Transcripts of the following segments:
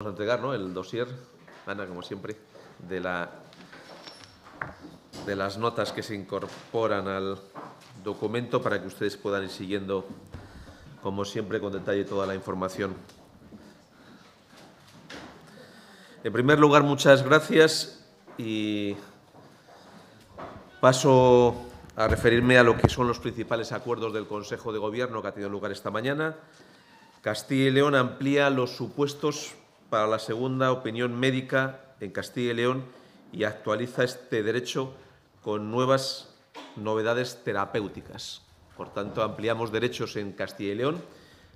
Vamos a entregar ¿no? el dossier, Ana, como siempre, de, la, de las notas que se incorporan al documento para que ustedes puedan ir siguiendo, como siempre, con detalle toda la información. En primer lugar, muchas gracias y paso a referirme a lo que son los principales acuerdos del Consejo de Gobierno que ha tenido lugar esta mañana. Castilla y León amplía los supuestos para la segunda opinión médica en Castilla y León y actualiza este derecho con nuevas novedades terapéuticas. Por tanto, ampliamos derechos en Castilla y León,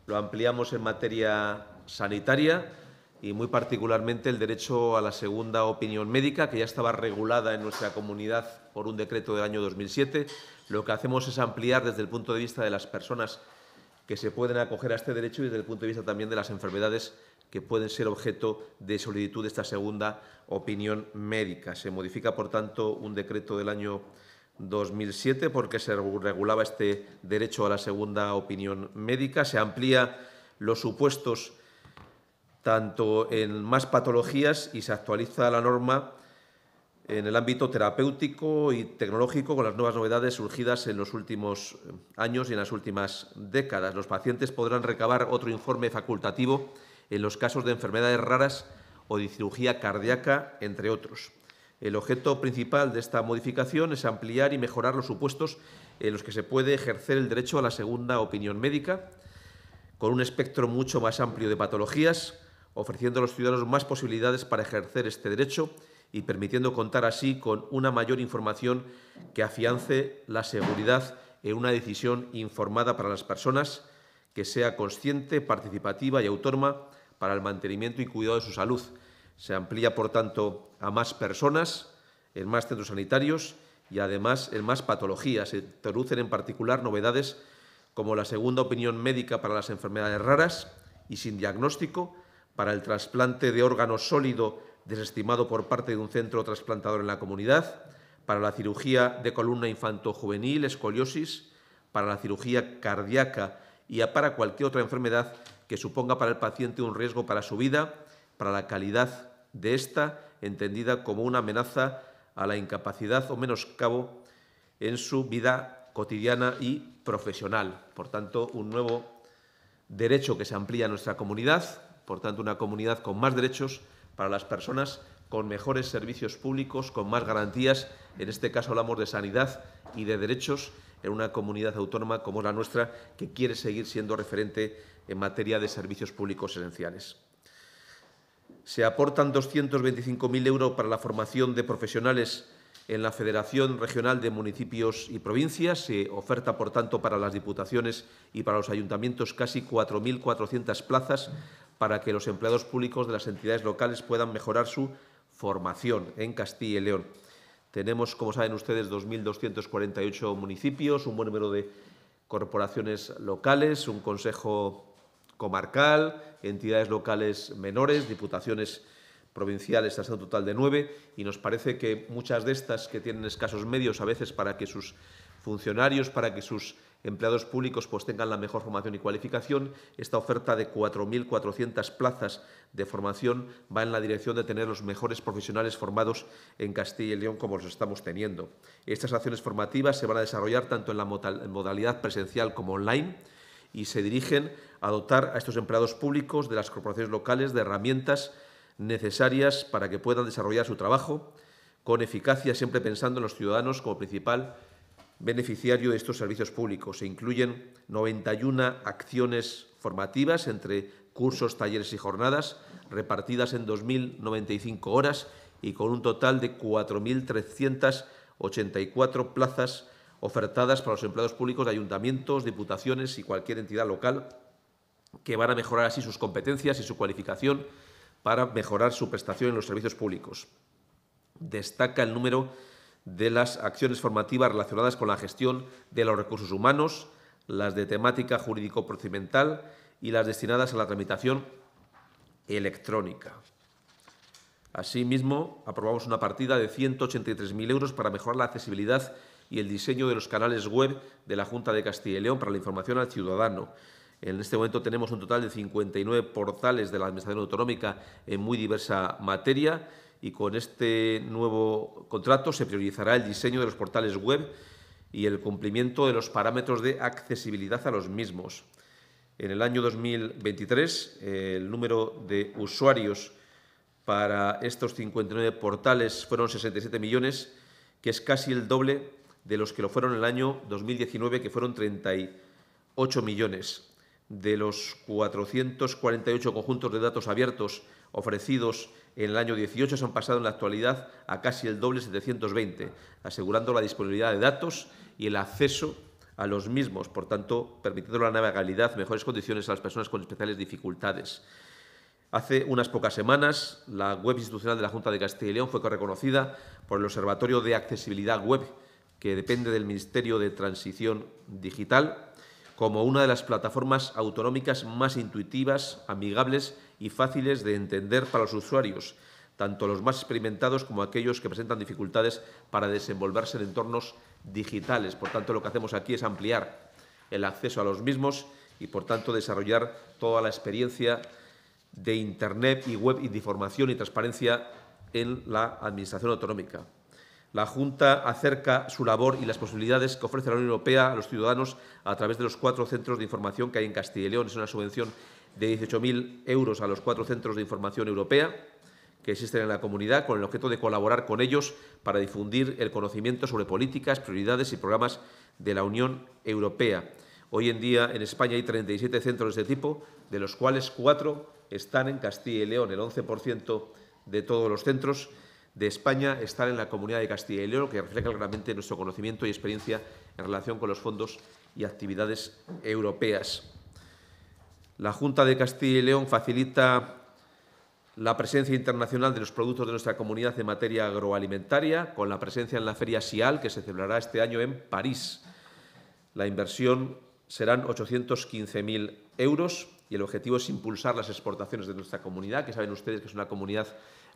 lo ampliamos en materia sanitaria y muy particularmente el derecho a la segunda opinión médica, que ya estaba regulada en nuestra comunidad por un decreto del año 2007. Lo que hacemos es ampliar desde el punto de vista de las personas que se pueden acoger a este derecho y desde el punto de vista también de las enfermedades que pueden ser objeto de solicitud de esta segunda opinión médica. Se modifica, por tanto, un decreto del año 2007 porque se regulaba este derecho a la segunda opinión médica. Se amplía los supuestos tanto en más patologías y se actualiza la norma en el ámbito terapéutico y tecnológico con las nuevas novedades surgidas en los últimos años y en las últimas décadas. Los pacientes podrán recabar otro informe facultativo en los casos de enfermedades raras o de cirugía cardíaca, entre otros. El objeto principal de esta modificación es ampliar y mejorar los supuestos en los que se puede ejercer el derecho a la segunda opinión médica, con un espectro mucho más amplio de patologías, ofreciendo a los ciudadanos más posibilidades para ejercer este derecho y permitiendo contar así con una mayor información que afiance la seguridad en una decisión informada para las personas, que sea consciente, participativa y autónoma para el mantenimiento y cuidado de su salud. Se amplía, por tanto, a más personas, en más centros sanitarios y además en más patologías. Se introducen en particular novedades como la segunda opinión médica para las enfermedades raras y sin diagnóstico, para el trasplante de órgano sólido desestimado por parte de un centro trasplantador en la comunidad, para la cirugía de columna infanto-juvenil, escoliosis, para la cirugía cardíaca y para cualquier otra enfermedad que suponga para el paciente un riesgo para su vida, para la calidad de esta, entendida como una amenaza a la incapacidad o menoscabo en su vida cotidiana y profesional. Por tanto, un nuevo derecho que se amplía a nuestra comunidad, por tanto, una comunidad con más derechos para las personas, con mejores servicios públicos, con más garantías. En este caso hablamos de sanidad y de derechos en una comunidad autónoma como la nuestra, que quiere seguir siendo referente en materia de servicios públicos esenciales. Se aportan 225.000 euros para la formación de profesionales en la Federación Regional de Municipios y Provincias. Se oferta, por tanto, para las diputaciones y para los ayuntamientos casi 4.400 plazas para que los empleados públicos de las entidades locales puedan mejorar su formación en Castilla y León. Tenemos, como saben ustedes, 2.248 municipios, un buen número de corporaciones locales, un consejo comarcal, entidades locales menores, diputaciones provinciales, hasta un total de nueve, y nos parece que muchas de estas que tienen escasos medios a veces para que sus funcionarios, para que sus empleados públicos pues, tengan la mejor formación y cualificación. Esta oferta de 4.400 plazas de formación va en la dirección de tener los mejores profesionales formados en Castilla y León como los estamos teniendo. Estas acciones formativas se van a desarrollar tanto en la modalidad presencial como online y se dirigen Adotar a estos empleados públicos de las corporaciones locales de herramientas necesarias para que puedan desarrollar su trabajo con eficacia, siempre pensando en los ciudadanos como principal beneficiario de estos servicios públicos. Se incluyen 91 acciones formativas entre cursos, talleres y jornadas, repartidas en 2.095 horas y con un total de 4.384 plazas ofertadas para los empleados públicos de ayuntamientos, diputaciones y cualquier entidad local que van a mejorar así sus competencias y su cualificación para mejorar su prestación en los servicios públicos. Destaca el número de las acciones formativas relacionadas con la gestión de los recursos humanos, las de temática jurídico-procedimental y las destinadas a la tramitación electrónica. Asimismo, aprobamos una partida de 183.000 euros para mejorar la accesibilidad y el diseño de los canales web de la Junta de Castilla y León para la información al ciudadano en este momento tenemos un total de 59 portales de la Administración Autonómica en muy diversa materia y con este nuevo contrato se priorizará el diseño de los portales web y el cumplimiento de los parámetros de accesibilidad a los mismos. En el año 2023, el número de usuarios para estos 59 portales fueron 67 millones, que es casi el doble de los que lo fueron en el año 2019, que fueron 38 millones de los 448 conjuntos de datos abiertos ofrecidos en el año 18 se han pasado en la actualidad a casi el doble 720, asegurando la disponibilidad de datos y el acceso a los mismos, por tanto, permitiendo la navegabilidad, mejores condiciones a las personas con especiales dificultades. Hace unas pocas semanas, la web institucional de la Junta de Castilla y León fue reconocida por el Observatorio de Accesibilidad Web, que depende del Ministerio de Transición Digital, como una de las plataformas autonómicas más intuitivas, amigables y fáciles de entender para los usuarios, tanto los más experimentados como aquellos que presentan dificultades para desenvolverse en entornos digitales. Por tanto, lo que hacemos aquí es ampliar el acceso a los mismos y, por tanto, desarrollar toda la experiencia de Internet y web y de información y transparencia en la Administración Autonómica. La Junta acerca su labor y las posibilidades que ofrece la Unión Europea a los ciudadanos a través de los cuatro centros de información que hay en Castilla y León. Es una subvención de 18.000 euros a los cuatro centros de información europea que existen en la comunidad con el objeto de colaborar con ellos para difundir el conocimiento sobre políticas, prioridades y programas de la Unión Europea. Hoy en día en España hay 37 centros de este tipo, de los cuales cuatro están en Castilla y León, el 11% de todos los centros de España estar en la Comunidad de Castilla y León, que refleja claramente nuestro conocimiento y experiencia en relación con los fondos y actividades europeas. La Junta de Castilla y León facilita la presencia internacional de los productos de nuestra comunidad en materia agroalimentaria, con la presencia en la Feria SIAL, que se celebrará este año en París. La inversión serán 815.000 euros y el objetivo es impulsar las exportaciones de nuestra comunidad, que saben ustedes que es una comunidad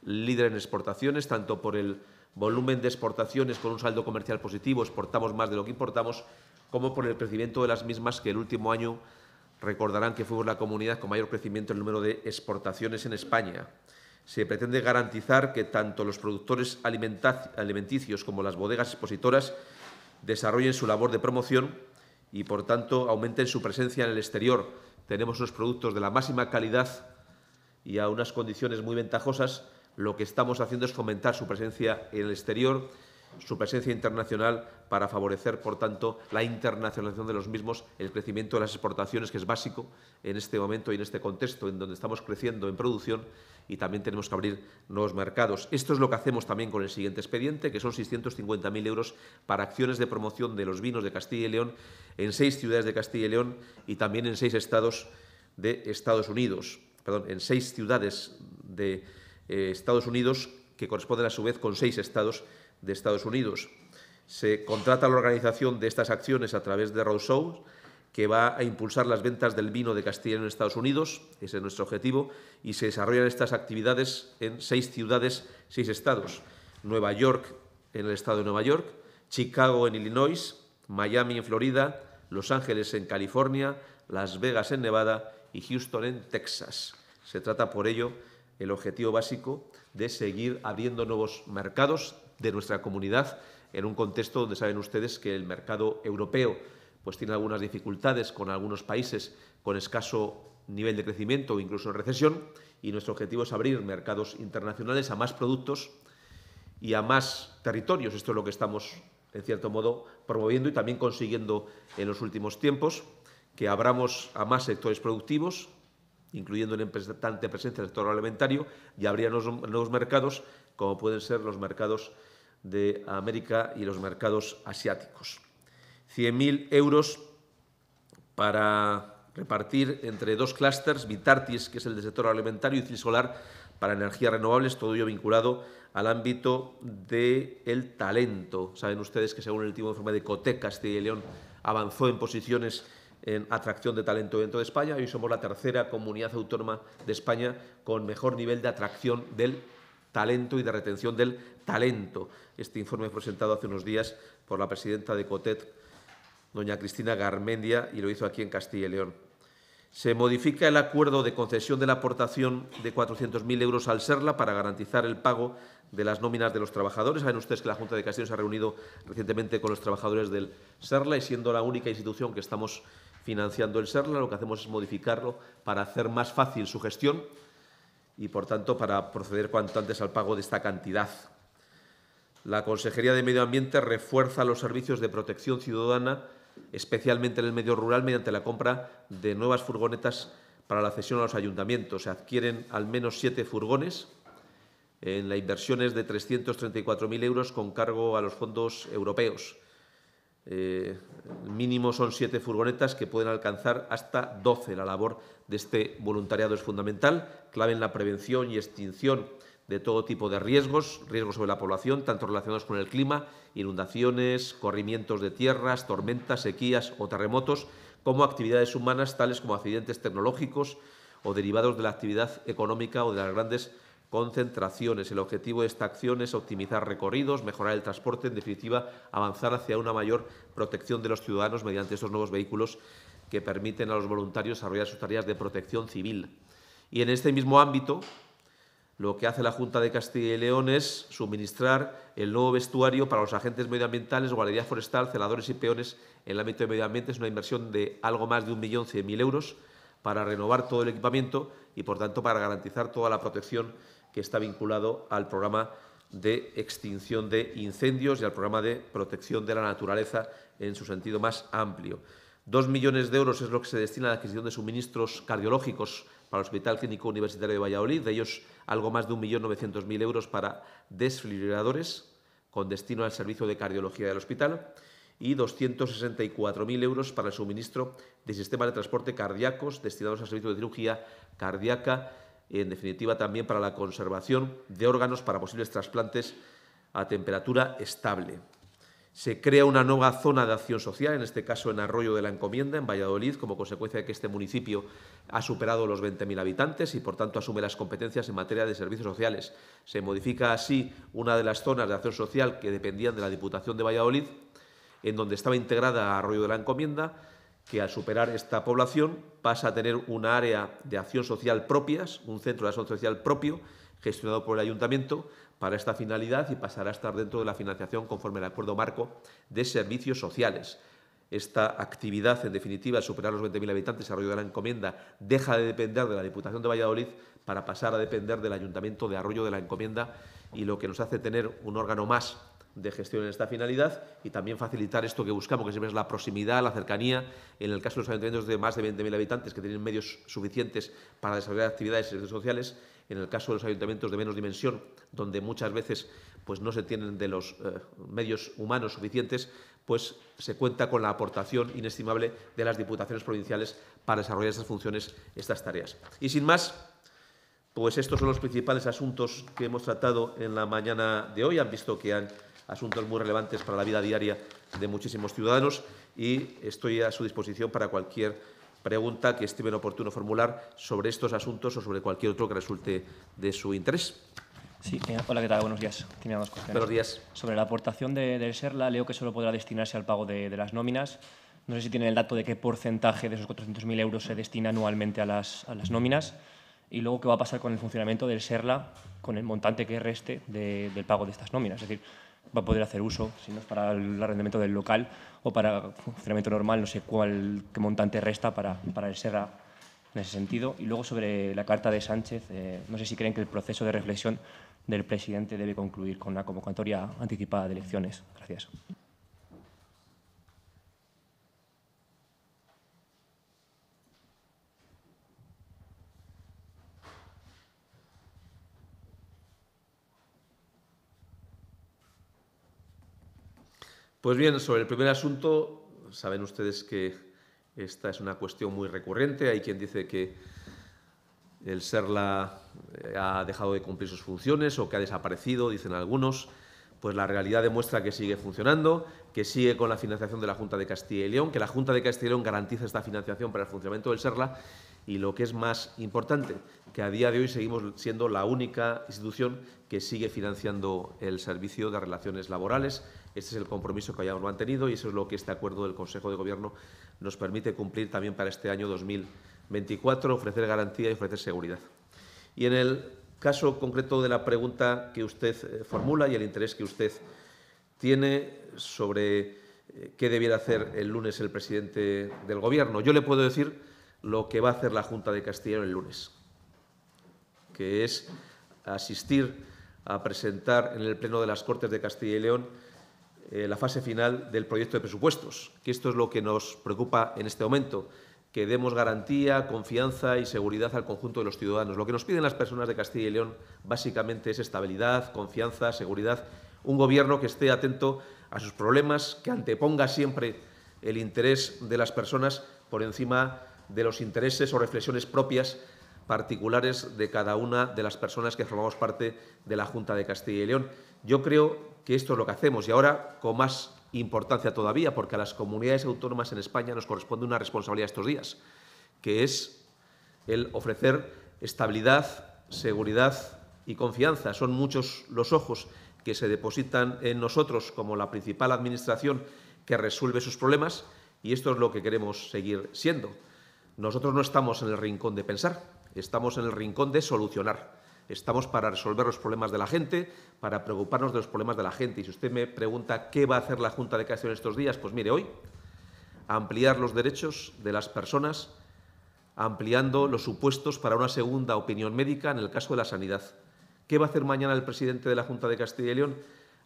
líder en exportaciones, tanto por el volumen de exportaciones con un saldo comercial positivo, exportamos más de lo que importamos, como por el crecimiento de las mismas que el último año recordarán que fuimos la comunidad con mayor crecimiento en el número de exportaciones en España. Se pretende garantizar que tanto los productores alimenticios como las bodegas expositoras desarrollen su labor de promoción y, por tanto, aumenten su presencia en el exterior. Tenemos unos productos de la máxima calidad y a unas condiciones muy ventajosas lo que estamos haciendo es fomentar su presencia en el exterior, su presencia internacional, para favorecer, por tanto, la internacionalización de los mismos, el crecimiento de las exportaciones, que es básico en este momento y en este contexto en donde estamos creciendo en producción y también tenemos que abrir nuevos mercados. Esto es lo que hacemos también con el siguiente expediente, que son 650.000 euros para acciones de promoción de los vinos de Castilla y León en seis ciudades de Castilla y León y también en seis estados de Estados Unidos, perdón, en seis ciudades de eh, estados Unidos, que corresponden a su vez con seis estados de Estados Unidos. Se contrata la organización de estas acciones a través de Roadshow... que va a impulsar las ventas del vino de Castilla en Estados Unidos, ese es nuestro objetivo, y se desarrollan estas actividades en seis ciudades, seis estados. Nueva York en el estado de Nueva York, Chicago en Illinois, Miami en Florida, Los Ángeles en California, Las Vegas en Nevada y Houston en Texas. Se trata por ello el objetivo básico de seguir abriendo nuevos mercados de nuestra comunidad en un contexto donde saben ustedes que el mercado europeo pues tiene algunas dificultades con algunos países con escaso nivel de crecimiento o incluso en recesión y nuestro objetivo es abrir mercados internacionales a más productos y a más territorios. Esto es lo que estamos, en cierto modo, promoviendo y también consiguiendo en los últimos tiempos que abramos a más sectores productivos, incluyendo una importante presencia del sector alimentario, y habría nuevos, mercados, como pueden ser los mercados de América y los mercados asiáticos. 100.000 euros para repartir entre dos clústeres, Vitartis, que es el del sector alimentario, y Cisolar para energías renovables, todo ello vinculado al ámbito del talento. Saben ustedes que según el último informe de Coteca, Castilla este y León avanzó en posiciones en atracción de talento dentro de España. Hoy somos la tercera comunidad autónoma de España con mejor nivel de atracción del talento y de retención del talento. Este informe fue presentado hace unos días por la presidenta de COTET, doña Cristina Garmendia, y lo hizo aquí en Castilla y León. Se modifica el acuerdo de concesión de la aportación de 400.000 euros al SERLA para garantizar el pago de las nóminas de los trabajadores. Saben ustedes que la Junta de Castilla se ha reunido recientemente con los trabajadores del SERLA y siendo la única institución que estamos financiando el SERLA, lo que hacemos es modificarlo para hacer más fácil su gestión y, por tanto, para proceder cuanto antes al pago de esta cantidad. La Consejería de Medio Ambiente refuerza los servicios de protección ciudadana, especialmente en el medio rural, mediante la compra de nuevas furgonetas para la cesión a los ayuntamientos. Se adquieren al menos siete furgones. En la inversión es de 334.000 euros con cargo a los fondos europeos el eh, mínimo son siete furgonetas que pueden alcanzar hasta doce. La labor de este voluntariado es fundamental, clave en la prevención y extinción de todo tipo de riesgos, riesgos sobre la población, tanto relacionados con el clima, inundaciones, corrimientos de tierras, tormentas, sequías o terremotos, como actividades humanas tales como accidentes tecnológicos o derivados de la actividad económica o de las grandes concentraciones. El objetivo de esta acción es optimizar recorridos, mejorar el transporte, en definitiva, avanzar hacia una mayor protección de los ciudadanos mediante estos nuevos vehículos que permiten a los voluntarios desarrollar sus tareas de protección civil. Y en este mismo ámbito, lo que hace la Junta de Castilla y León es suministrar el nuevo vestuario para los agentes medioambientales, guardería forestal, celadores y peones en el ámbito de medio ambiente. Es una inversión de algo más de 1.100.000 euros para renovar todo el equipamiento y, por tanto, para garantizar toda la protección que está vinculado al programa de extinción de incendios y al programa de protección de la naturaleza en su sentido más amplio. Dos millones de euros es lo que se destina a la adquisición de suministros cardiológicos para el Hospital Clínico Universitario de Valladolid, de ellos algo más de 1.900.000 euros para desfibriladores con destino al servicio de cardiología del hospital y 264.000 euros para el suministro de sistemas de transporte cardíacos destinados al servicio de cirugía cardíaca y, en definitiva, también para la conservación de órganos para posibles trasplantes a temperatura estable. Se crea una nueva zona de acción social, en este caso en Arroyo de la Encomienda, en Valladolid, como consecuencia de que este municipio ha superado los 20.000 habitantes y, por tanto, asume las competencias en materia de servicios sociales. Se modifica así una de las zonas de acción social que dependían de la Diputación de Valladolid, en donde estaba integrada Arroyo de la Encomienda, que al superar esta población pasa a tener un área de acción social propias, un centro de acción social propio, gestionado por el ayuntamiento para esta finalidad y pasará a estar dentro de la financiación conforme al acuerdo marco de servicios sociales. Esta actividad, en definitiva, al superar los 20.000 habitantes, Arroyo de la Encomienda, deja de depender de la Diputación de Valladolid para pasar a depender del Ayuntamiento de Arroyo de la Encomienda y lo que nos hace tener un órgano más de gestión en esta finalidad y también facilitar esto que buscamos, que siempre es la proximidad, la cercanía, en el caso de los ayuntamientos de más de 20.000 habitantes que tienen medios suficientes para desarrollar actividades y servicios sociales, en el caso de los ayuntamientos de menos dimensión, donde muchas veces pues, no se tienen de los eh, medios humanos suficientes, pues se cuenta con la aportación inestimable de las diputaciones provinciales para desarrollar estas funciones, estas tareas. Y sin más, pues estos son los principales asuntos que hemos tratado en la mañana de hoy. Han visto que han asuntos muy relevantes para la vida diaria de muchísimos ciudadanos y estoy a su disposición para cualquier pregunta que estime oportuno formular sobre estos asuntos o sobre cualquier otro que resulte de su interés. Sí, hola, ¿qué tal? Buenos días. Buenos días. Sobre la aportación del SERLA, leo que solo podrá destinarse al pago de, las nóminas. No sé si tienen el dato de qué porcentaje de esos 400.000 euros se destina anualmente a las, a las, nóminas. Y luego, ¿qué va a pasar con el funcionamiento del SERLA, con el montante que reste del pago de estas nóminas? Es decir, va a poder hacer uso, si no es para el arrendamiento del local o para funcionamiento normal, no sé cuál, qué montante resta para, para el Serra en ese sentido. Y luego sobre la carta de Sánchez, eh, no sé si creen que el proceso de reflexión del presidente debe concluir con una convocatoria anticipada de elecciones. Gracias. Pues bien, sobre el primer asunto, saben ustedes que esta es una cuestión muy recurrente. Hay quien dice que el SERLA eh, ha dejado de cumplir sus funciones o que ha desaparecido, dicen algunos. Pues la realidad demuestra que sigue funcionando, que sigue con la financiación de la Junta de Castilla y León, que la Junta de Castilla y León garantiza esta financiación para el funcionamiento del SERLA y lo que es más importante, que a día de hoy seguimos siendo la única institución que sigue financiando el servicio de relaciones laborales. Este es el compromiso que hayamos mantenido y eso es lo que este acuerdo del Consejo de Gobierno nos permite cumplir también para este año 2024, ofrecer garantía y ofrecer seguridad. Y en el caso concreto de la pregunta que usted eh, formula y el interés que usted tiene sobre eh, qué debiera hacer el lunes el presidente del Gobierno, yo le puedo decir lo que va a hacer la Junta de Castilla León el lunes, que es asistir a presentar en el Pleno de las Cortes de Castilla y León eh, la fase final del proyecto de presupuestos, que esto es lo que nos preocupa en este momento, que demos garantía, confianza y seguridad al conjunto de los ciudadanos. Lo que nos piden las personas de Castilla y León básicamente es estabilidad, confianza, seguridad, un gobierno que esté atento a sus problemas, que anteponga siempre el interés de las personas por encima de los intereses o reflexiones propias particulares de cada una de las personas que formamos parte de la Junta de Castilla y León. Yo creo que esto es lo que hacemos y ahora con más importancia todavía, porque a las comunidades autónomas en España nos corresponde una responsabilidad estos días, que es el ofrecer estabilidad, seguridad y confianza. Son muchos los ojos que se depositan en nosotros como la principal administración que resuelve sus problemas y esto es lo que queremos seguir siendo. Nosotros no estamos en el rincón de pensar, estamos en el rincón de solucionar. Estamos para resolver los problemas de la gente, para preocuparnos de los problemas de la gente. Y si usted me pregunta qué va a hacer la Junta de Castilla León estos días, pues mire, hoy ampliar los derechos de las personas, ampliando los supuestos para una segunda opinión médica en el caso de la sanidad. ¿Qué va a hacer mañana el presidente de la Junta de Castilla y León?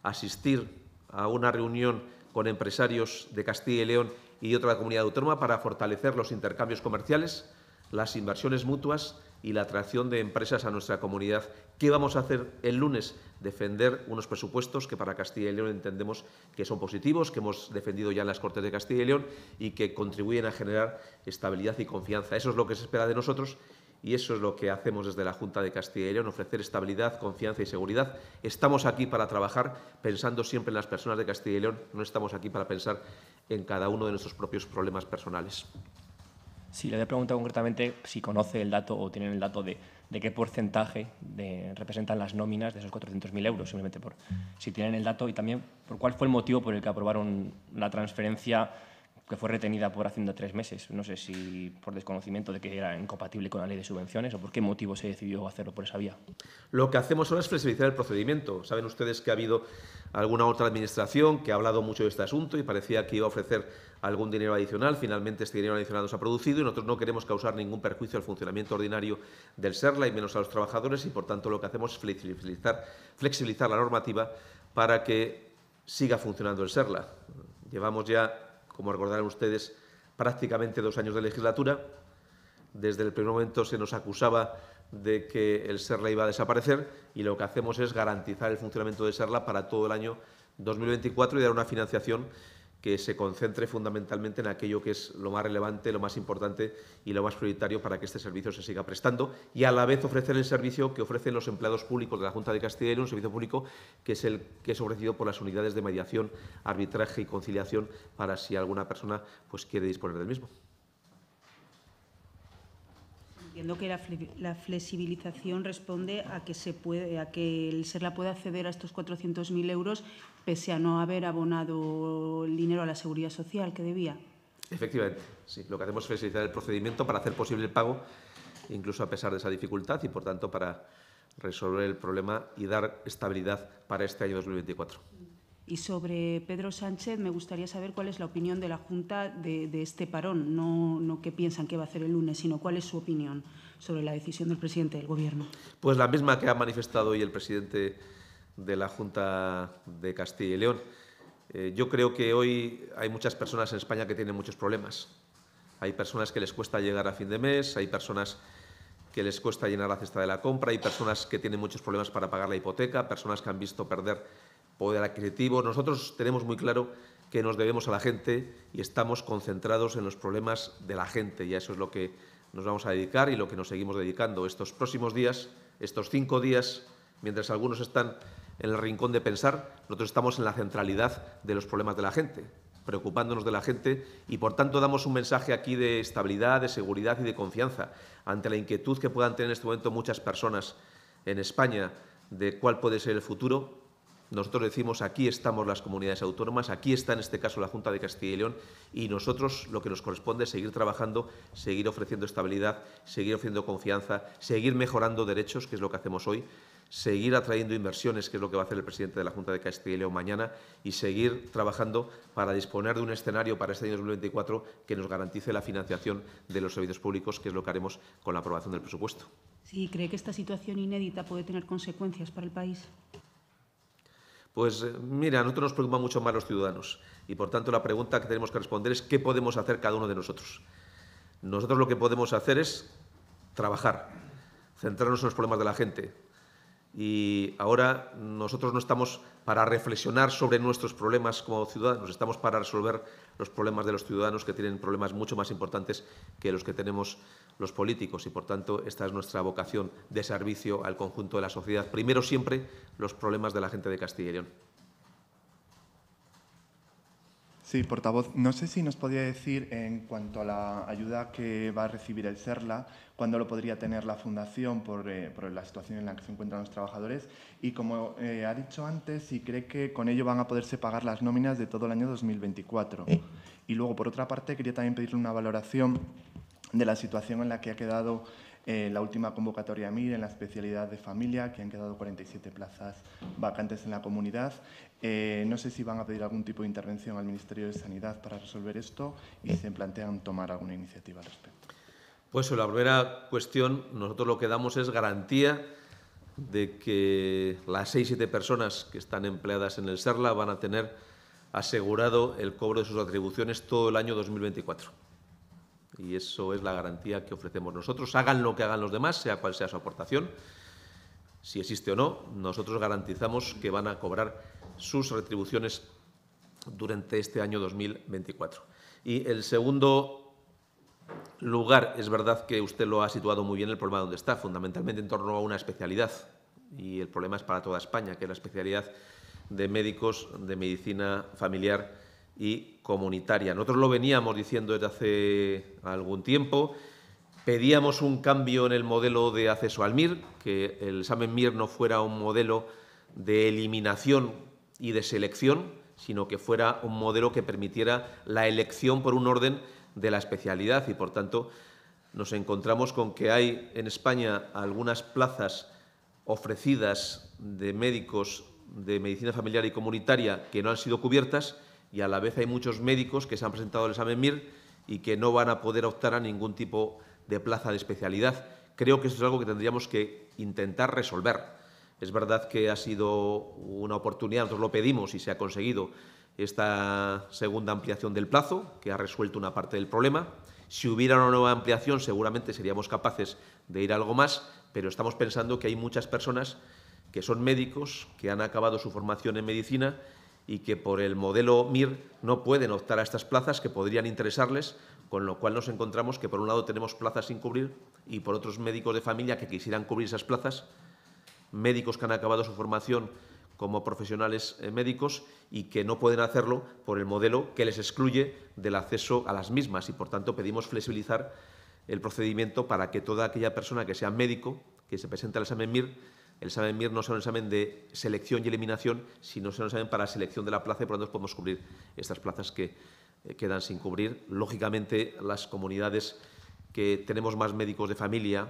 Asistir a una reunión con empresarios de Castilla y León y otra comunidad autónoma para fortalecer los intercambios comerciales, las inversiones mutuas y la atracción de empresas a nuestra comunidad. ¿Qué vamos a hacer el lunes? Defender unos presupuestos que para Castilla y León entendemos que son positivos, que hemos defendido ya en las Cortes de Castilla y León y que contribuyen a generar estabilidad y confianza. Eso es lo que se espera de nosotros y eso es lo que hacemos desde la Junta de Castilla y León, ofrecer estabilidad, confianza y seguridad. Estamos aquí para trabajar pensando siempre en las personas de Castilla y León, no estamos aquí para pensar en cada uno de nuestros propios problemas personales. Sí, le había preguntado concretamente si conoce el dato o tienen el dato de, qué porcentaje de, representan las nóminas de esos 400.000 euros, simplemente por si tienen el dato y también por cuál fue el motivo por el que aprobaron la transferencia que fue retenida por haciendo tres meses. No sé si por desconocimiento de que era incompatible con la ley de subvenciones o por qué motivo se decidió hacerlo por esa vía. Lo que hacemos ahora es flexibilizar el procedimiento. Saben ustedes que ha habido alguna otra administración que ha hablado mucho de este asunto y parecía que iba a ofrecer algún dinero adicional. Finalmente este dinero adicional nos ha producido y nosotros no queremos causar ningún perjuicio al funcionamiento ordinario del SERLA y menos a los trabajadores y por tanto lo que hacemos es flexibilizar, flexibilizar la normativa para que siga funcionando el SERLA. Llevamos ya como recordarán ustedes, prácticamente dos años de legislatura. Desde el primer momento se nos acusaba de que el SERLA iba a desaparecer y lo que hacemos es garantizar el funcionamiento de SERLA para todo el año 2024 y dar una financiación que se concentre fundamentalmente en aquello que es lo más relevante, lo más importante y lo más prioritario para que este servicio se siga prestando y a la vez ofrecer el servicio que ofrecen los empleados públicos de la Junta de Castilla y León, un servicio público que es el que es ofrecido por las unidades de mediación, arbitraje y conciliación para si alguna persona pues quiere disponer del mismo. Entiendo que la, flexibilización responde a que, se puede, a que el la pueda acceder a estos 400.000 euros pese a no haber abonado el dinero a la seguridad social que debía. Efectivamente, sí. Lo que hacemos es flexibilizar el procedimiento para hacer posible el pago, incluso a pesar de esa dificultad y, por tanto, para resolver el problema y dar estabilidad para este año 2024. Y sobre Pedro Sánchez me gustaría saber cuál es la opinión de la Junta de, este parón, no, no qué piensan que va a hacer el lunes, sino cuál es su opinión sobre la decisión del presidente del Gobierno. Pues la misma que ha manifestado hoy el presidente de la Junta de Castilla y León. Eh, yo creo que hoy hay muchas personas en España que tienen muchos problemas. Hay personas que les cuesta llegar a fin de mes, hay personas que les cuesta llenar la cesta de la compra, hay personas que tienen muchos problemas para pagar la hipoteca, personas que han visto perder del adquisitivo. Nosotros tenemos muy claro que nos debemos a la gente y estamos concentrados en los problemas de la gente y a eso es lo que nos vamos a dedicar y lo que nos seguimos dedicando estos próximos días, estos cinco días, mientras algunos están en el rincón de pensar, nosotros estamos en la centralidad de los problemas de la gente, preocupándonos de la gente y por tanto damos un mensaje aquí de estabilidad, de seguridad y de confianza ante la inquietud que puedan tener en este momento muchas personas en España de cuál puede ser el futuro nosotros decimos, aquí estamos las comunidades autónomas, aquí está en este caso la Junta de Castilla y León, y nosotros lo que nos corresponde es seguir trabajando, seguir ofreciendo estabilidad, seguir ofreciendo confianza, seguir mejorando derechos, que es lo que hacemos hoy, seguir atrayendo inversiones, que es lo que va a hacer el presidente de la Junta de Castilla y León mañana, y seguir trabajando para disponer de un escenario para este año 2024 que nos garantice la financiación de los servicios públicos, que es lo que haremos con la aprobación del presupuesto. Sí, ¿cree que esta situación inédita puede tener consecuencias para el país? Pues eh, mira, a nosotros nos preocupan mucho más los ciudadanos y por tanto la pregunta que tenemos que responder es qué podemos hacer cada uno de nosotros. Nosotros lo que podemos hacer es trabajar, centrarnos en los problemas de la gente. Y ahora nosotros no estamos para reflexionar sobre nuestros problemas como ciudadanos, estamos para resolver los problemas de los ciudadanos que tienen problemas mucho más importantes que los que tenemos los políticos y, por tanto, esta es nuestra vocación de servicio al conjunto de la sociedad. Primero siempre los problemas de la gente de Castilla y León. Sí, portavoz, no sé si nos podría decir en cuanto a la ayuda que va a recibir el CERLA, cuándo lo podría tener la Fundación eh, por, la situación en la que se encuentran los trabajadores. Y como eh, ha dicho antes, si cree que con ello van a poderse pagar las nóminas de todo el año 2024. Y luego, por otra parte, quería también pedirle una valoración de la situación en la que ha quedado eh, la última convocatoria MIR en la especialidad de familia, que han quedado 47 plazas vacantes en la comunidad. no sé si van a pedir algún tipo de intervención al Ministerio de Sanidad para resolver esto y si se plantean tomar alguna iniciativa al respecto. Pues sobre la primera cuestión, nosotros lo que damos es garantía de que las seis, siete personas que están empleadas en el SERLA van a tener asegurado el cobro de sus atribuciones todo el año 2024. Y eso es la garantía que ofrecemos nosotros. Hagan lo que hagan los demás, sea cual sea su aportación, si existe o no, nosotros garantizamos que van a cobrar sus retribuciones durante este año 2024. Y el segundo lugar, es verdad que usted lo ha situado muy bien el problema donde está, fundamentalmente en torno a una especialidad. Y el problema es para toda España, que es la especialidad de médicos de medicina familiar y comunitaria. Nosotros lo veníamos diciendo desde hace algún tiempo. Pedíamos un cambio en el modelo de acceso al MIR, que el examen MIR no fuera un modelo de eliminación y de selección, sino que fuera un modelo que permitiera la elección por un orden de la especialidad y, por tanto, nos encontramos con que hay en España algunas plazas ofrecidas de médicos de medicina familiar y comunitaria que no han sido cubiertas y a la vez hay muchos médicos que se han presentado al examen MIR y que no van a poder optar a ningún tipo de plaza de especialidad. Creo que eso es algo que tendríamos que intentar resolver. Es verdad que ha sido una oportunidad, nosotros lo pedimos y se ha conseguido esta segunda ampliación del plazo, que ha resuelto una parte del problema. Si hubiera una nueva ampliación, seguramente seríamos capaces de ir algo más, pero estamos pensando que hay muchas personas que son médicos, que han acabado su formación en medicina y que por el modelo MIR no pueden optar a estas plazas que podrían interesarles, con lo cual nos encontramos que por un lado tenemos plazas sin cubrir y por otros médicos de familia que quisieran cubrir esas plazas, médicos que han acabado su formación como profesionales eh, médicos y que no pueden hacerlo por el modelo que les excluye del acceso a las mismas y por tanto pedimos flexibilizar el procedimiento para que toda aquella persona que sea médico, que se presente al examen MIR, el examen MIR no sea un examen de selección y eliminación, sino sea un examen para selección de la plaza y por lo tanto podemos cubrir estas plazas que eh, quedan sin cubrir. Lógicamente las comunidades que tenemos más médicos de familia,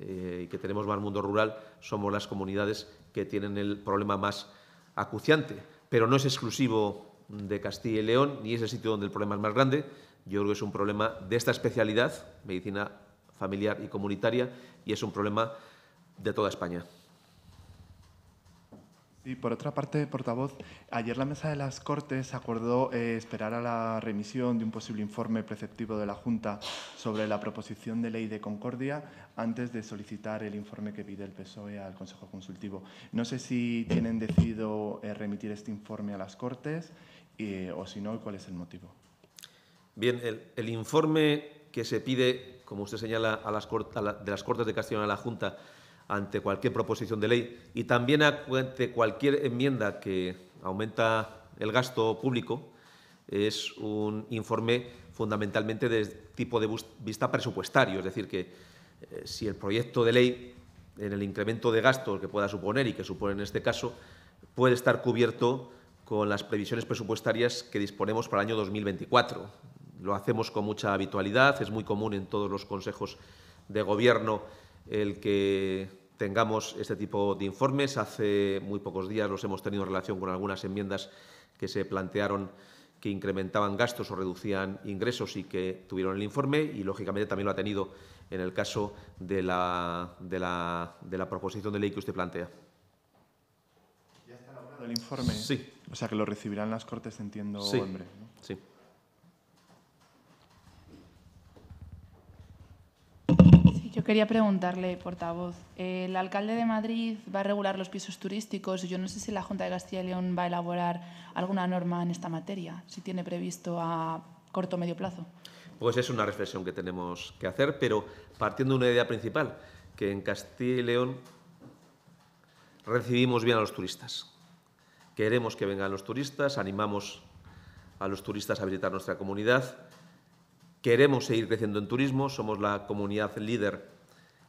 eh, y que tenemos más mundo rural, somos las comunidades que tienen el problema más acuciante. Pero no es exclusivo de Castilla y León, ni es el sitio donde el problema es más grande. Yo creo que es un problema de esta especialidad, medicina familiar y comunitaria, y es un problema de toda España por otra parte, portavoz, ayer la mesa de las Cortes acordó eh, esperar a la remisión de un posible informe preceptivo de la Junta sobre la proposición de ley de Concordia antes de solicitar el informe que pide el PSOE al Consejo Consultivo. No sé si tienen decidido eh, remitir este informe a las Cortes eh, o si no, cuál es el motivo. Bien, el, informe que se pide, como usted señala, a las, de las Cortes de Castilla. a la Junta ante cualquier proposición de ley y también ante cualquier enmienda que aumenta el gasto público, es un informe fundamentalmente de tipo de vista presupuestario, es decir, que eh, si el proyecto de ley en el incremento de gasto que pueda suponer y que supone en este caso, puede estar cubierto con las previsiones presupuestarias que disponemos para el año 2024. Lo hacemos con mucha habitualidad, es muy común en todos los consejos de gobierno el que tengamos este tipo de informes. Hace muy pocos días los hemos tenido en relación con algunas enmiendas que se plantearon que incrementaban gastos o reducían ingresos y que tuvieron el informe y, lógicamente, también lo ha tenido en el caso de la, de la, de la proposición de ley que usted plantea. ¿Ya está elaborado el informe? Sí. O sea, que lo recibirán las Cortes, entiendo, sí. Sí. Yo quería preguntarle, portavoz, el alcalde de Madrid va a regular los pisos turísticos. Yo no sé si la Junta de Castilla y León va a elaborar alguna norma en esta materia, si tiene previsto a corto o medio plazo. Pues es una reflexión que tenemos que hacer, pero partiendo de una idea principal, que en Castilla y León recibimos bien a los turistas. Queremos que vengan los turistas, animamos a los turistas a visitar nuestra comunidad Queremos seguir creciendo en turismo, somos la comunidad líder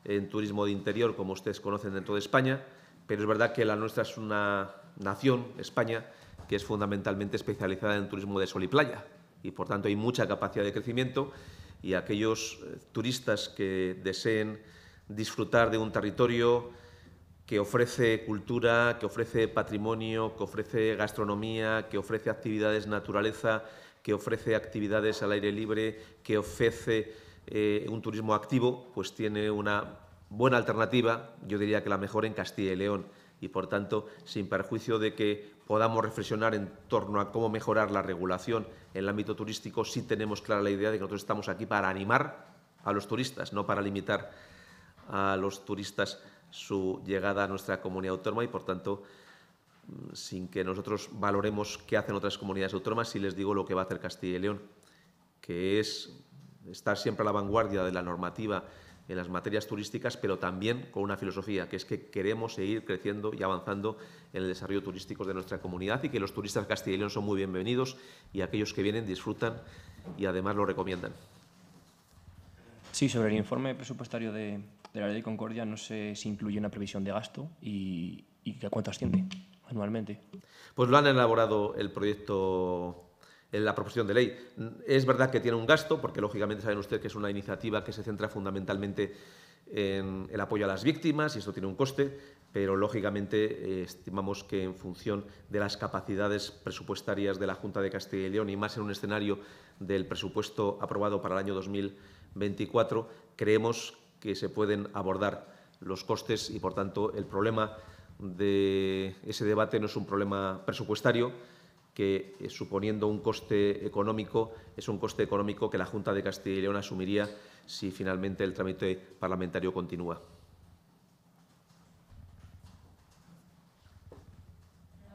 en turismo de interior, como ustedes conocen dentro de España, pero es verdad que la nuestra es una nación, España, que es fundamentalmente especializada en turismo de sol y playa y por tanto hay mucha capacidad de crecimiento y aquellos eh, turistas que deseen disfrutar de un territorio que ofrece cultura, que ofrece patrimonio, que ofrece gastronomía, que ofrece actividades naturaleza, que ofrece actividades al aire libre, que ofrece eh, un turismo activo, pues tiene una buena alternativa, yo diría que la mejor en Castilla y León. Y por tanto, sin perjuicio de que podamos reflexionar en torno a cómo mejorar la regulación en el ámbito turístico, sí tenemos clara la idea de que nosotros estamos aquí para animar a los turistas, no para limitar a los turistas su llegada a nuestra comunidad autónoma y, por tanto, sin que nosotros valoremos qué hacen otras comunidades autónomas, si les digo lo que va a hacer Castilla y León, que es estar siempre a la vanguardia de la normativa en las materias turísticas, pero también con una filosofía, que es que queremos seguir creciendo y avanzando en el desarrollo turístico de nuestra comunidad y que los turistas Castilla y León son muy bienvenidos y aquellos que vienen disfrutan y además lo recomiendan. Sí, sobre el informe presupuestario de, la Ley de Concordia no sé si incluye una previsión de gasto y, y a cuánto asciende. Pues lo han elaborado el proyecto en la proposición de ley. Es verdad que tiene un gasto, porque lógicamente saben ustedes que es una iniciativa que se centra fundamentalmente en el apoyo a las víctimas y esto tiene un coste, pero lógicamente eh, estimamos que en función de las capacidades presupuestarias de la Junta de Castilla y León y más en un escenario del presupuesto aprobado para el año 2024, creemos que se pueden abordar los costes y, por tanto, el problema de ese debate no es un problema presupuestario, que eh, suponiendo un coste económico, es un coste económico que la Junta de Castilla y León asumiría si finalmente el trámite parlamentario continúa.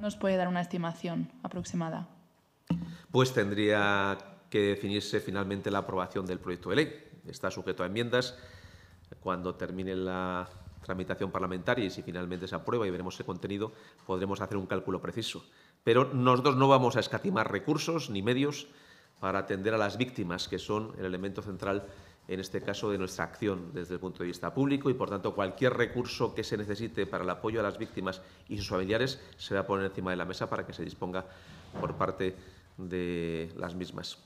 ¿Nos puede dar una estimación aproximada? Pues tendría que definirse finalmente la aprobación del proyecto de ley. Está sujeto a enmiendas. Cuando termine la tramitación parlamentaria y si finalmente se aprueba y veremos ese contenido, podremos hacer un cálculo preciso. Pero nosotros no vamos a escatimar recursos ni medios para atender a las víctimas, que son el elemento central en este caso de nuestra acción desde el punto de vista público y, por tanto, cualquier recurso que se necesite para el apoyo a las víctimas y sus familiares se va a poner encima de la mesa para que se disponga por parte de las mismas.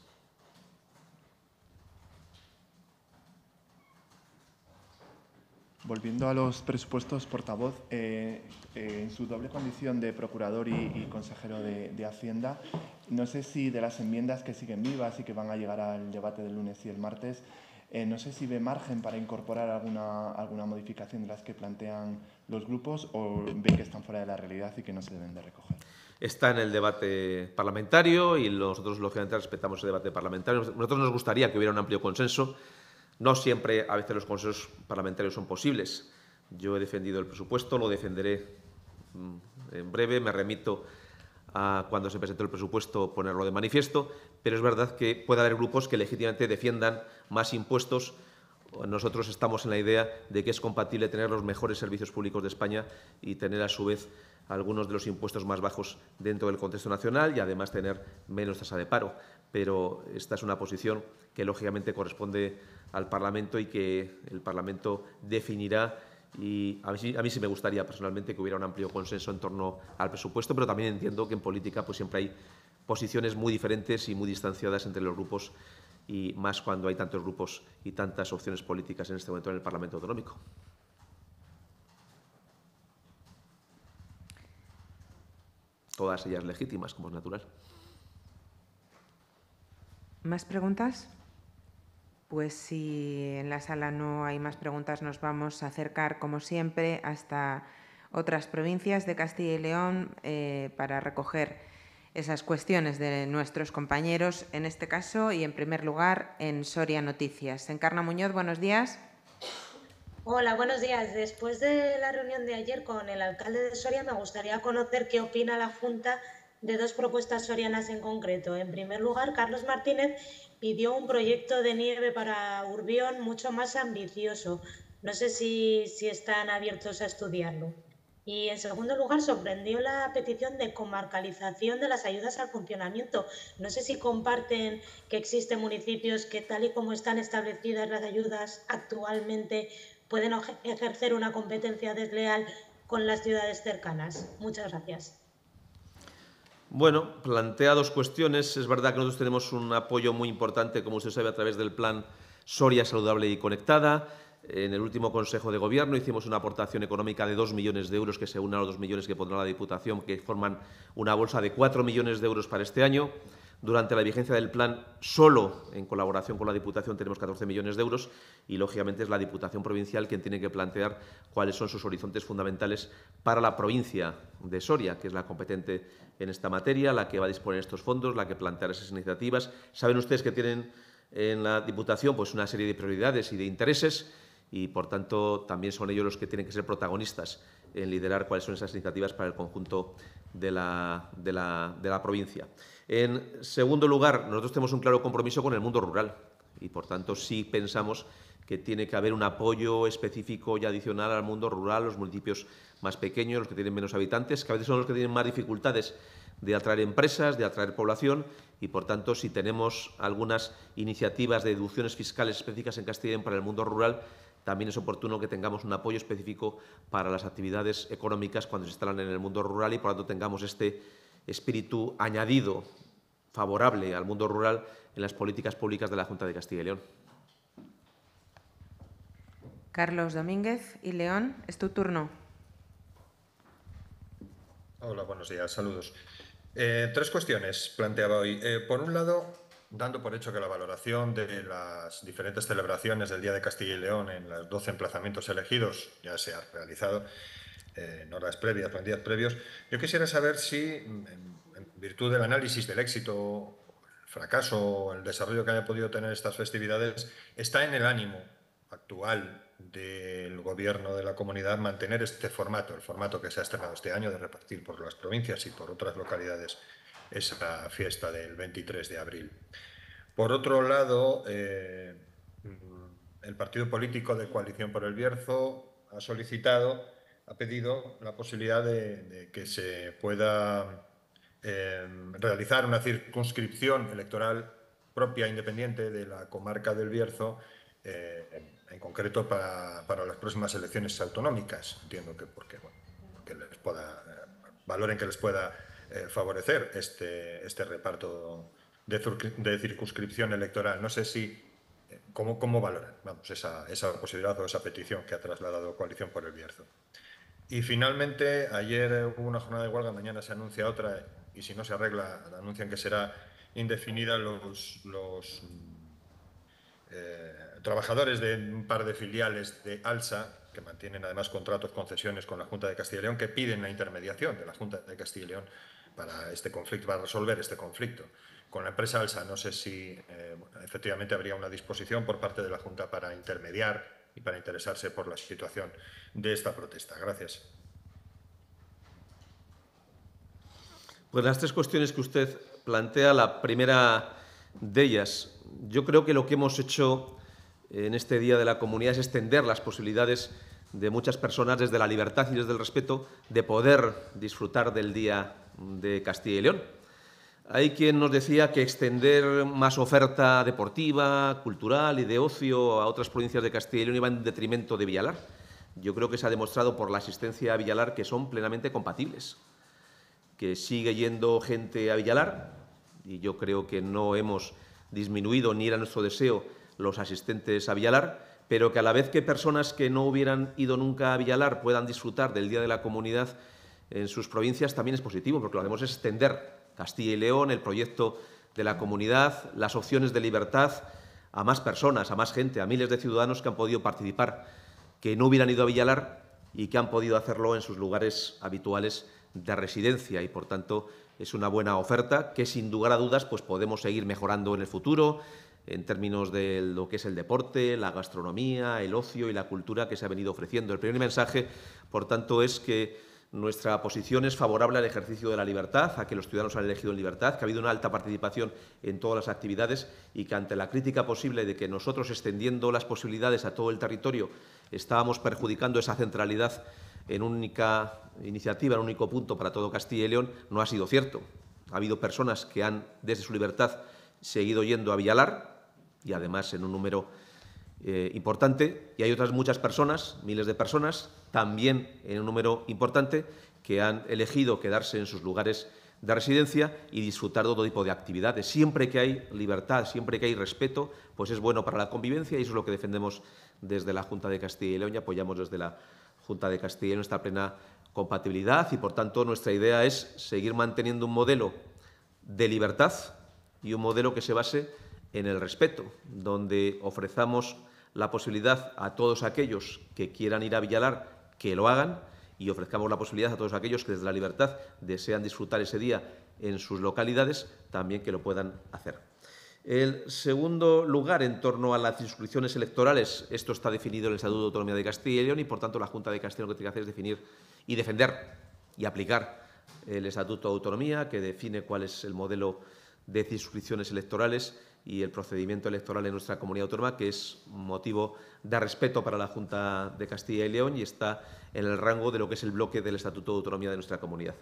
Volviendo a los presupuestos, portavoz, eh, eh, en su doble condición de procurador y, consejero de, Hacienda, no sé si de las enmiendas que siguen vivas y que van a llegar al debate del lunes y el martes, eh, no sé si ve margen para incorporar alguna, alguna modificación de las que plantean los grupos o ve que están fuera de la realidad y que no se deben de recoger. Está en el debate parlamentario y nosotros, lógicamente, respetamos el debate parlamentario. Nosotros nos gustaría que hubiera un amplio consenso no siempre, a veces, los consejos parlamentarios son posibles. Yo he defendido el presupuesto, lo defenderé mm, en breve, me remito a cuando se presentó el presupuesto ponerlo de manifiesto, pero es verdad que puede haber grupos que legítimamente defiendan más impuestos. Nosotros estamos en la idea de que es compatible tener los mejores servicios públicos de España y tener a su vez algunos de los impuestos más bajos dentro del contexto nacional y además tener menos tasa de paro. Pero esta es una posición que lógicamente corresponde al Parlamento y que el Parlamento definirá y a mí, sí me gustaría personalmente que hubiera un amplio consenso en torno al presupuesto, pero también entiendo que en política pues, siempre hay posiciones muy diferentes y muy distanciadas entre los grupos y más cuando hay tantos grupos y tantas opciones políticas en este momento en el Parlamento Autonómico. todas ellas legítimas, como es natural. ¿Más preguntas? Pues si en la sala no hay más preguntas, nos vamos a acercar, como siempre, hasta otras provincias de Castilla y León eh, para recoger esas cuestiones de nuestros compañeros, en este caso y en primer lugar en Soria Noticias. Encarna Muñoz, buenos días. Hola, buenos días. Después de la reunión de ayer con el alcalde de Soria, me gustaría conocer qué opina la Junta de dos propuestas sorianas en concreto. En primer lugar, Carlos Martínez pidió un proyecto de nieve para Urbión mucho más ambicioso. No sé si, están abiertos a estudiarlo. Y en segundo lugar, sorprendió la petición de comarcalización de las ayudas al funcionamiento. No sé si comparten que existen municipios que tal y como están establecidas las ayudas actualmente pueden ejercer una competencia desleal con las ciudades cercanas. Muchas gracias. Bueno, plantea dos cuestiones. Es verdad que nosotros tenemos un apoyo muy importante, como usted sabe, a través del plan Soria Saludable y Conectada. En el último Consejo de Gobierno hicimos una aportación económica de 2 millones de euros, que se unan a los 2 millones que pondrá la Diputación, que forman una bolsa de 4 millones de euros para este año. Durante la vigencia del plan, solo en colaboración con la Diputación, tenemos 14 millones de euros y, lógicamente, es la Diputación Provincial quien tiene que plantear cuáles son sus horizontes fundamentales para la provincia de Soria, que es la competente en esta materia, la que va a disponer estos fondos, la que planteará esas iniciativas. Saben ustedes que tienen en la Diputación pues, una serie de prioridades y de intereses y, por tanto, también son ellos los que tienen que ser protagonistas en liderar cuáles son esas iniciativas para el conjunto de la, provincia. En segundo lugar, nosotros tenemos un claro compromiso con el mundo rural y, por tanto, sí pensamos que tiene que haber un apoyo específico y adicional al mundo rural, los municipios más pequeños, los que tienen menos habitantes, que a veces son los que tienen más dificultades de atraer empresas, de atraer población y, por tanto, si tenemos algunas iniciativas de deducciones fiscales específicas en Castilla León para el mundo rural, también es oportuno que tengamos un apoyo específico para las actividades económicas cuando se instalan en el mundo rural y por lo tanto tengamos este espíritu añadido favorable al mundo rural en las políticas públicas de la Junta de Castilla y León. Carlos Domínguez y León, es tu turno. Hola, buenos días, saludos. Eh, tres cuestiones planteaba hoy. Eh, por un lado, dando por hecho que la valoración de las diferentes celebraciones del Día de Castilla y León en los 12 emplazamientos elegidos ya se ha realizado eh, en horas previas, en días previos, yo quisiera saber si, en, virtud del análisis del éxito, el fracaso o el desarrollo que haya podido tener estas festividades, está en el ánimo actual del gobierno de la comunidad mantener este formato, el formato que se ha estrenado este año de repartir por las provincias y por otras localidades esa fiesta del 23 de abril. Por otro lado, eh, el partido político de Coalición por el Bierzo ha solicitado, ha pedido la posibilidad de, que se pueda eh, realizar una circunscripción electoral propia, independiente de la comarca del Bierzo, eh, en, concreto para, las próximas elecciones autonómicas. Entiendo que porque, que les pueda, valoren que les pueda eh, favorecer este, este reparto de, circunscripción electoral. No sé si eh, cómo, cómo valoran vamos, esa, posibilidad o esa petición que ha trasladado Coalición por el Bierzo. Y finalmente, ayer hubo una jornada de huelga, mañana se anuncia otra y si no se arregla, anuncian que será indefinida los, los eh, trabajadores de un par de filiales de Alsa, que mantienen además contratos, concesiones con la Junta de Castilla y León, que piden la intermediación de la Junta de Castilla y León para este conflicto, resolver este conflicto. Con la empresa Alsa no sé si eh, efectivamente habría una disposición por parte de la Junta para intermediar y para interesarse por la situación de esta protesta. Gracias. Pues las tres cuestiones que usted plantea, la primera de ellas, yo creo que lo que hemos hecho en este Día de la Comunidad es extender las posibilidades de muchas personas desde la libertad y desde el respeto de poder disfrutar del Día de Castilla y León. Hay quien nos decía que extender más oferta deportiva, cultural y de ocio a otras provincias de Castilla y León iba en detrimento de Villalar. Yo creo que se ha demostrado por la asistencia a Villalar que son plenamente compatibles, que sigue yendo gente a Villalar y yo creo que no hemos disminuido ni era nuestro deseo los asistentes a Villalar, pero que a la vez que personas que no hubieran ido nunca a Villalar puedan disfrutar del Día de la Comunidad en sus provincias también es positivo, porque lo que hacemos es extender Castilla y León, el proyecto de la comunidad, las opciones de libertad a más personas, a más gente, a miles de ciudadanos que han podido participar, que no hubieran ido a Villalar y que han podido hacerlo en sus lugares habituales de residencia y, por tanto, es una buena oferta que sin lugar a dudas pues podemos seguir mejorando en el futuro en términos de lo que es el deporte, la gastronomía, el ocio y la cultura que se ha venido ofreciendo. El primer mensaje, por tanto, es que nuestra posición es favorable al ejercicio de la libertad, a que los ciudadanos han elegido en libertad, que ha habido una alta participación en todas las actividades y que ante la crítica posible de que nosotros extendiendo las posibilidades a todo el territorio estábamos perjudicando esa centralidad en única iniciativa, en único punto para todo Castilla y León, no ha sido cierto. Ha habido personas que han, desde su libertad, seguido yendo a Villalar, y además en un número eh, importante. Y hay otras muchas personas, miles de personas, también en un número importante, que han elegido quedarse en sus lugares de residencia y disfrutar de todo tipo de actividades. Siempre que hay libertad, siempre que hay respeto, pues es bueno para la convivencia y eso es lo que defendemos desde la Junta de Castilla y León y apoyamos desde la Junta de Castilla ...en León plena compatibilidad y por tanto nuestra idea es seguir manteniendo un modelo de libertad y un modelo que se base en el respeto, donde ofrezcamos la posibilidad a todos aquellos que quieran ir a Villalar que lo hagan y ofrezcamos la posibilidad a todos aquellos que desde la libertad desean disfrutar ese día en sus localidades también que lo puedan hacer. El segundo lugar, en torno a las inscripciones electorales, esto está definido en el Estatuto de Autonomía de Castilla y León y, por tanto, la Junta de Castilla lo que tiene que hacer es definir y defender y aplicar el Estatuto de Autonomía, que define cuál es el modelo de circunscripciones electorales y el procedimiento electoral en nuestra comunidad autónoma, que es motivo de respeto para la Junta de Castilla y León y está en el rango de lo que es el bloque del Estatuto de Autonomía de nuestra comunidad.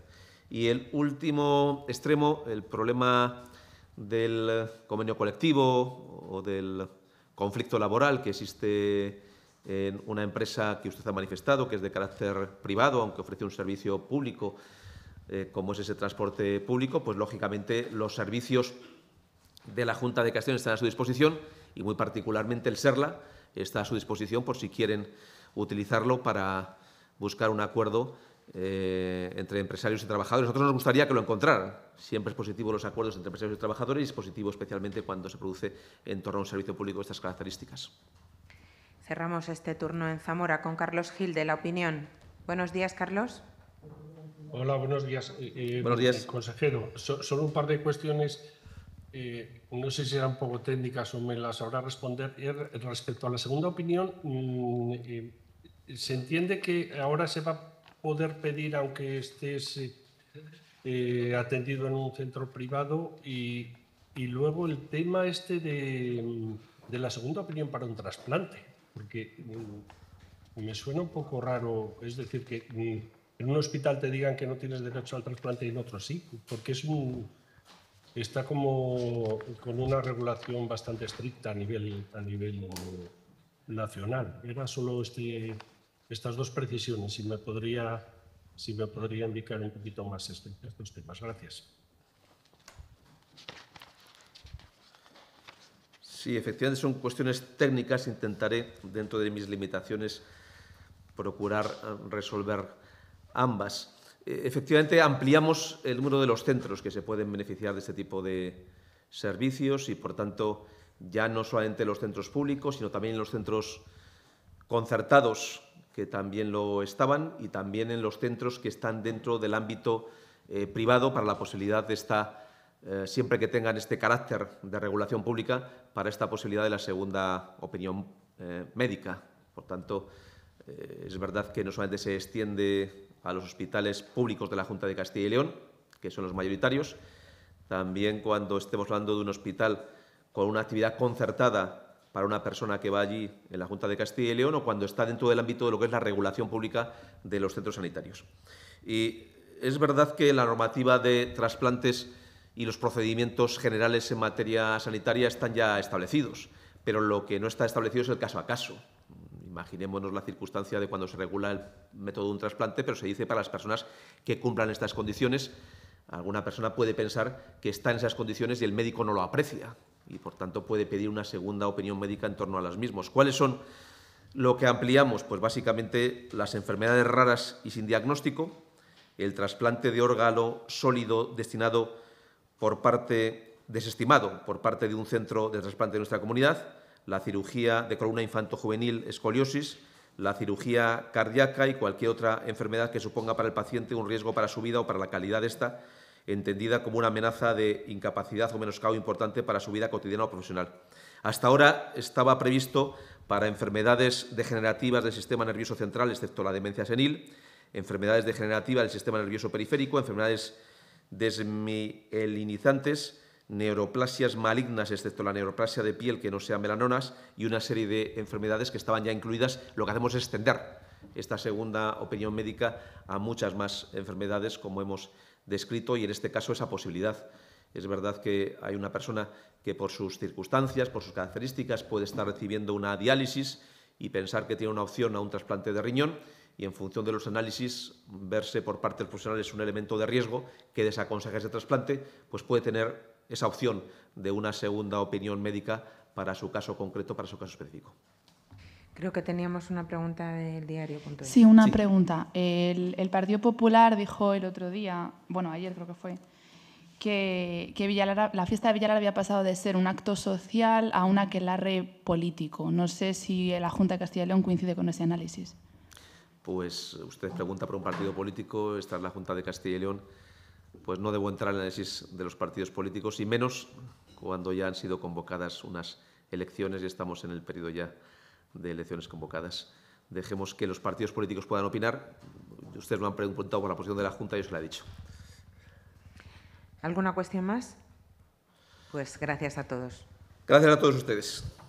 Y el último extremo, el problema del convenio colectivo o del conflicto laboral que existe en una empresa que usted ha manifestado, que es de carácter privado, aunque ofrece un servicio público, eh, como es ese transporte público, pues lógicamente los servicios de la Junta de Castellón están a su disposición y muy particularmente el SERLA está a su disposición por si quieren utilizarlo para buscar un acuerdo eh, entre empresarios y trabajadores. Nosotros nos gustaría que lo encontraran. Siempre es positivo los acuerdos entre empresarios y trabajadores y es positivo especialmente cuando se produce en torno a un servicio público de estas características. Cerramos este turno en Zamora con Carlos Gil de La Opinión. Buenos días, Carlos. Hola, buenos días. Eh, eh, buenos días. consejero, solo un par de cuestiones no sé si eran poco técnicas o me las habrá responder. Respecto a la segunda opinión, mm, se entiende que ahora se va a poder pedir, aunque estés eh, eh, atendido en un centro privado, y, luego el tema este de, la segunda opinión para un trasplante, porque mm, me suena un poco raro, es decir, que mm, en un hospital te digan que no tienes derecho al trasplante y en otro sí, porque es un está como con una regulación bastante estricta a nivel, a nivel nacional. Era solo este, estas dos precisiones, si me, podría, si me podría indicar un poquito más este, estos temas. Gracias. Sí, efectivamente son cuestiones técnicas. Intentaré, dentro de mis limitaciones, procurar eh, resolver ambas. Eh, efectivamente, ampliamos el número de los centros que se pueden beneficiar de este tipo de servicios y, por tanto, ya no solamente los centros públicos, sino también los centros concertados, que también lo estaban, y también en los centros que están dentro del ámbito eh, privado para la posibilidad de esta, eh, siempre que tengan este carácter de regulación pública, para esta posibilidad de la segunda opinión médica. Por tanto, es verdad que no solamente se extiende a los hospitales públicos de la Junta de Castilla y León, que son los mayoritarios. También cuando estemos hablando de un hospital con una actividad concertada para una persona que va allí en la Junta de Castilla y León o cuando está dentro del ámbito de lo que es la regulación pública de los centros sanitarios. Y es verdad que la normativa de trasplantes y los procedimientos generales en materia sanitaria están ya establecidos, pero lo que no está establecido es el caso a caso imaginémonos la circunstancia de cuando se regula el método de un trasplante, pero se dice para las personas que cumplan estas condiciones, alguna persona puede pensar que está en esas condiciones y el médico no lo aprecia y por tanto puede pedir una segunda opinión médica en torno a las mismas. ¿Cuáles son lo que ampliamos? Pues básicamente las enfermedades raras y sin diagnóstico, el trasplante de órgano sólido destinado por parte desestimado por parte de un centro de trasplante de nuestra comunidad, la cirugía de columna infanto-juvenil escoliosis, la cirugía cardíaca y cualquier otra enfermedad que suponga para el paciente un riesgo para su vida o para la calidad de esta, entendida como una amenaza de incapacidad o menoscabo importante para su vida cotidiana o profesional. Hasta ahora estaba previsto para enfermedades degenerativas del sistema nervioso central, excepto la demencia senil, enfermedades degenerativas del sistema nervioso periférico, enfermedades desmielinizantes, neuroplasias malignas, excepto la neuroplasia de piel que no sea melanonas, y una serie de enfermedades que estaban ya incluidas. Lo que hacemos es extender esta segunda opinión médica a muchas más enfermedades, como hemos descrito, y en este caso esa posibilidad. Es verdad que hay una persona que por sus circunstancias, por sus características, puede estar recibiendo una diálisis y pensar que tiene una opción a un trasplante de riñón y en función de los análisis, verse por parte del profesional es un elemento de riesgo que desaconseja ese trasplante, pues puede tener esa opción de una segunda opinión médica para su caso concreto, para su caso específico. Creo que teníamos una pregunta del diario. Sí, una pregunta. El, Partido Popular dijo el otro día, bueno, ayer creo que fue, que, la fiesta de Villalar había pasado de ser un acto social a un aquelarre político. No sé si la Junta de Castilla y León coincide con ese análisis. Pues usted pregunta por un partido político, esta es la Junta de Castilla y León pues no debo entrar en el análisis de los partidos políticos y menos cuando ya han sido convocadas unas elecciones y estamos en el periodo ya de elecciones convocadas. Dejemos que los partidos políticos puedan opinar. Ustedes me han preguntado por la posición de la Junta y yo se la he dicho. ¿Alguna cuestión más? Pues gracias a todos. Gracias a todos ustedes.